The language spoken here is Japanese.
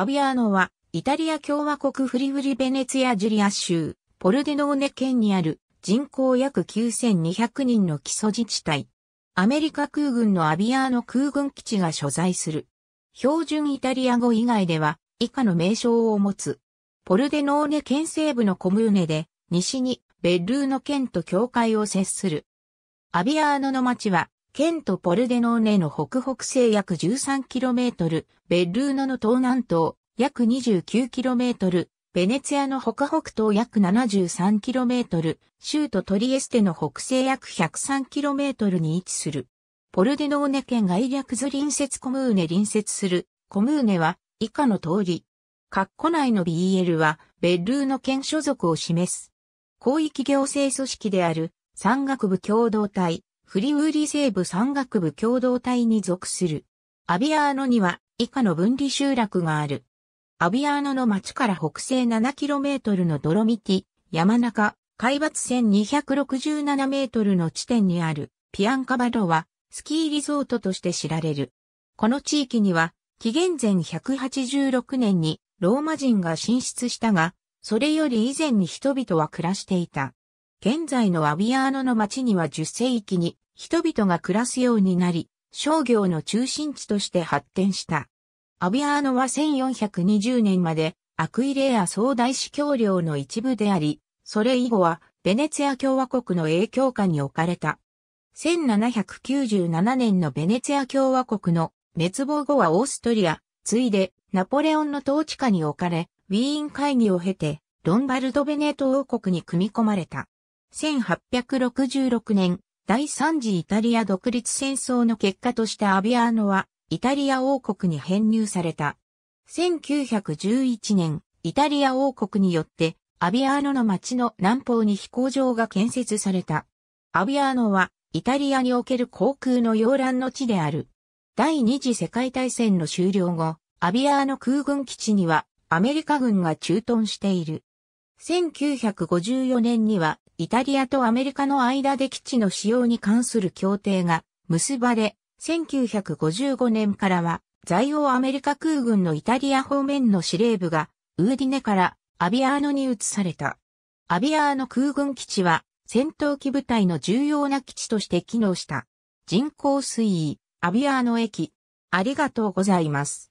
アビアーノは、イタリア共和国フリフリベネツィアジュリア州、ポルデノーネ県にある人口約9200人の基礎自治体。アメリカ空軍のアビアーノ空軍基地が所在する。標準イタリア語以外では以下の名称を持つ。ポルデノーネ県西部のコムーネで、西にベッルーノ県と境界を接する。アビアーノの町は県ト・ポルデノーネの北北西約 13km、ベッルーノの東南東約 29km、ベネツィアの北北東約 73km、州都トリエステの北西約 103km に位置する。ポルデノーネ県外略図隣接コムーネ隣接する、コムーネは以下の通り。括弧内の BL は、ベッルーノ県所属を示す。広域行政組織である、山岳部共同体、フリウーリ西部山岳部共同体に属する。アビアーノには以下の分離集落がある。アビアーノの町から北西 7km のドロミティ、山中、海抜 1267m の地点にあるピアンカバロはスキーリゾートとして知られる。この地域には紀元前186年にローマ人が進出したが、それより以前に人々は暮らしていた。現在のアビアーノの町には10世紀に人々が暮らすようになり、商業の中心地として発展した。アビアーノは1420年までアクイレア総大司教領の一部であり、それ以後はベネツィア共和国の影響下に置かれた。1797年のベネツィア共和国の滅亡後はオーストリア、ついでナポレオンの統治下に置かれ、ウィーン会議を経て、ロンバルド・ベネート王国に組み込まれた。1866年、第3次イタリア独立戦争の結果としてアビアーノは、イタリア王国に編入された。1911年、イタリア王国によって、アビアーノの町の南方に飛行場が建設された。アビアーノは、イタリアにおける航空の洋蘭の地である。第二次世界大戦の終了後、アビアーノ空軍基地には、アメリカ軍が駐屯している。1954年にはイタリアとアメリカの間で基地の使用に関する協定が結ばれ、1955年からは在欧アメリカ空軍のイタリア方面の司令部がウーディネからアビアーノに移された。アビアーノ空軍基地は戦闘機部隊の重要な基地として機能した。人工水位、アビアーノ駅。ありがとうございます。